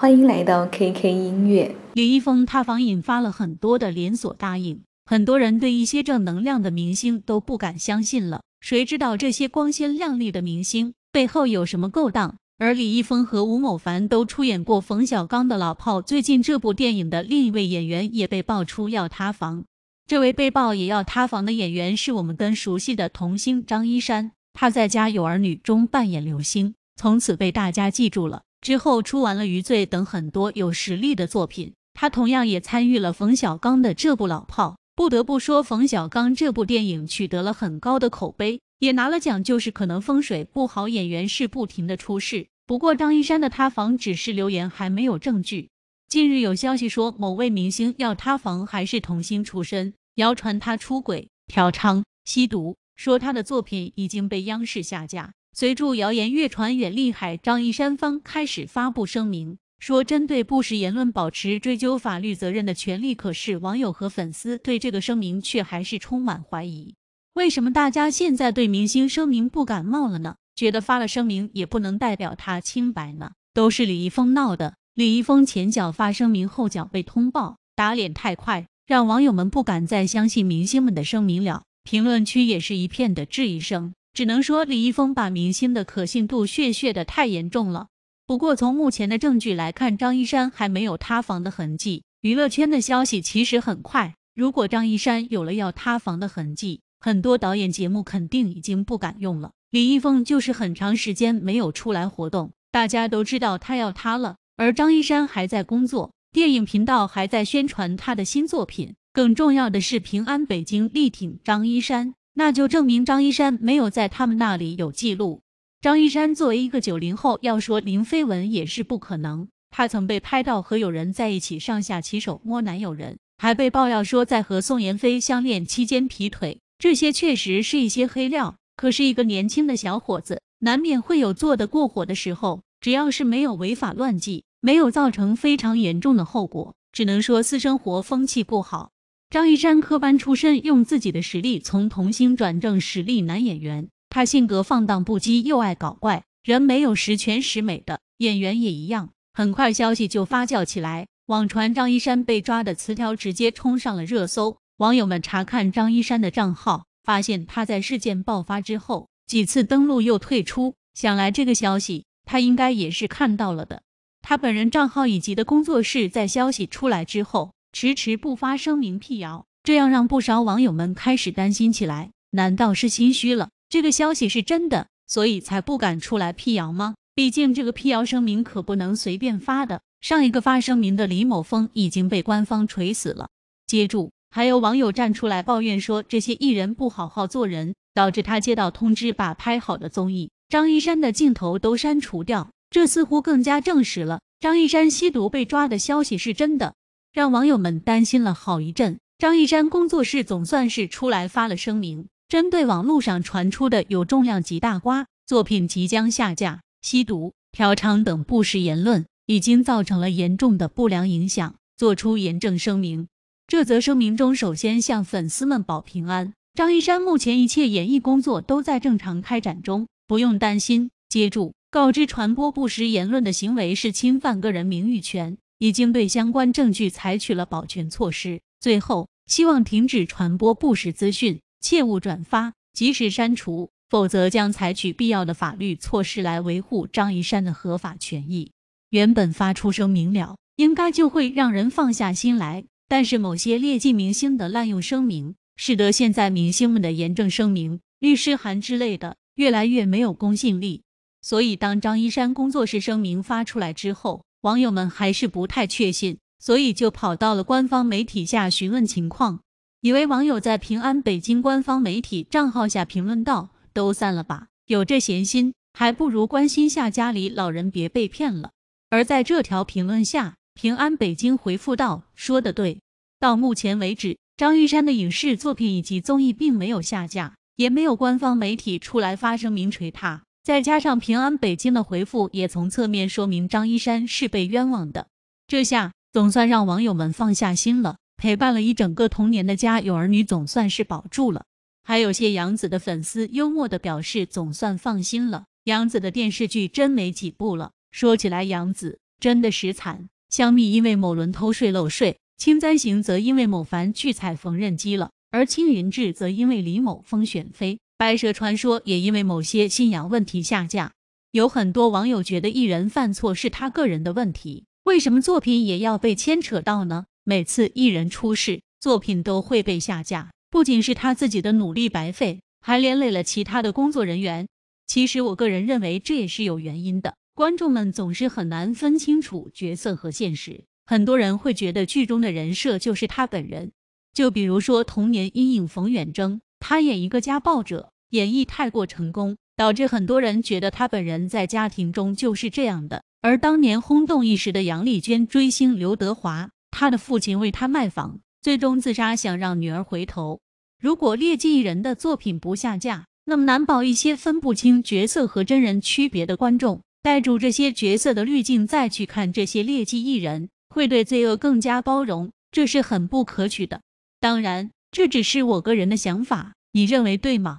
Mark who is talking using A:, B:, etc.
A: 欢迎来到 KK 音乐。李易峰塌房引发了很多的连锁答应，很多人对一些正能量的明星都不敢相信了。谁知道这些光鲜亮丽的明星背后有什么勾当？而李易峰和吴某凡都出演过冯小刚的老炮，最近这部电影的另一位演员也被爆出要塌房。这位被曝也要塌房的演员是我们更熟悉的童星张一山，他在家有儿女中扮演刘星，从此被大家记住了。之后出完了《余罪》等很多有实力的作品，他同样也参与了冯小刚的这部《老炮》。不得不说，冯小刚这部电影取得了很高的口碑，也拿了奖。就是可能风水不好，演员是不停的出事。不过张一山的塌房只是流言，还没有证据。近日有消息说某位明星要塌房，还是童星出身，谣传他出轨、嫖娼、吸毒，说他的作品已经被央视下架。随着谣言越传越厉害，张一山方开始发布声明，说针对不实言论保持追究法律责任的权利。可是，网友和粉丝对这个声明却还是充满怀疑。为什么大家现在对明星声明不感冒了呢？觉得发了声明也不能代表他清白呢？都是李易峰闹的。李易峰前脚发声明，后脚被通报，打脸太快，让网友们不敢再相信明星们的声明了。评论区也是一片的质疑声。只能说李易峰把明星的可信度削削的太严重了。不过从目前的证据来看，张一山还没有塌房的痕迹。娱乐圈的消息其实很快，如果张一山有了要塌房的痕迹，很多导演节目肯定已经不敢用了。李易峰就是很长时间没有出来活动，大家都知道他要塌了，而张一山还在工作，电影频道还在宣传他的新作品。更重要的是，平安北京力挺张一山。那就证明张一山没有在他们那里有记录。张一山作为一个九零后，要说零绯闻也是不可能。他曾被拍到和友人在一起上下其手摸男友人，还被爆料说在和宋妍霏相恋期间劈腿。这些确实是一些黑料，可是一个年轻的小伙子难免会有做的过火的时候。只要是没有违法乱纪，没有造成非常严重的后果，只能说私生活风气不好。张一山科班出身，用自己的实力从童星转正实力男演员。他性格放荡不羁，又爱搞怪，人没有十全十美的，演员也一样。很快，消息就发酵起来，网传张一山被抓的词条直接冲上了热搜。网友们查看张一山的账号，发现他在事件爆发之后几次登录又退出，想来这个消息他应该也是看到了的。他本人账号以及的工作室在消息出来之后。迟迟不发声明辟谣，这样让不少网友们开始担心起来。难道是心虚了？这个消息是真的，所以才不敢出来辟谣吗？毕竟这个辟谣声明可不能随便发的。上一个发声明的李某峰已经被官方锤死了。接住，还有网友站出来抱怨说，这些艺人不好好做人，导致他接到通知把拍好的综艺张一山的镜头都删除掉。这似乎更加证实了张一山吸毒被抓的消息是真的。让网友们担心了好一阵，张一山工作室总算是出来发了声明，针对网络上传出的有重量级大瓜、作品即将下架、吸毒、嫖娼等不实言论，已经造成了严重的不良影响，做出严正声明。这则声明中，首先向粉丝们保平安，张一山目前一切演艺工作都在正常开展中，不用担心。接住，告知传播不实言论的行为是侵犯个人名誉权。已经对相关证据采取了保全措施。最后，希望停止传播不实资讯，切勿转发，及时删除，否则将采取必要的法律措施来维护张一山的合法权益。原本发出声明了，应该就会让人放下心来。但是某些劣迹明星的滥用声明，使得现在明星们的严正声明、律师函之类的越来越没有公信力。所以，当张一山工作室声明发出来之后，网友们还是不太确信，所以就跑到了官方媒体下询问情况，以为网友在平安北京官方媒体账号下评论道：“都散了吧，有这闲心还不如关心下家里老人，别被骗了。”而在这条评论下，平安北京回复道：“说的对，到目前为止，张玉山的影视作品以及综艺并没有下架，也没有官方媒体出来发声明锤他。”再加上平安北京的回复，也从侧面说明张一山是被冤枉的。这下总算让网友们放下心了。陪伴了一整个童年的家，有儿女总算是保住了。还有些杨子的粉丝幽默地表示，总算放心了。杨子的电视剧真没几部了。说起来，杨子真的实惨。香蜜因为某轮偷税漏税，青簪行则因为某凡去采缝纫机了，而青云志则因为李某风选妃。白蛇传说也因为某些信仰问题下架，有很多网友觉得艺人犯错是他个人的问题，为什么作品也要被牵扯到呢？每次艺人出事，作品都会被下架，不仅是他自己的努力白费，还连累了其他的工作人员。其实我个人认为这也是有原因的，观众们总是很难分清楚角色和现实，很多人会觉得剧中的人设就是他本人，就比如说童年阴影冯远征。他演一个家暴者，演绎太过成功，导致很多人觉得他本人在家庭中就是这样的。而当年轰动一时的杨丽娟追星刘德华，他的父亲为他卖房，最终自杀，想让女儿回头。如果劣迹艺人的作品不下架，那么难保一些分不清角色和真人区别的观众，带住这些角色的滤镜再去看这些劣迹艺人，会对罪恶更加包容，这是很不可取的。当然。这只是我个人的想法，你认为对吗？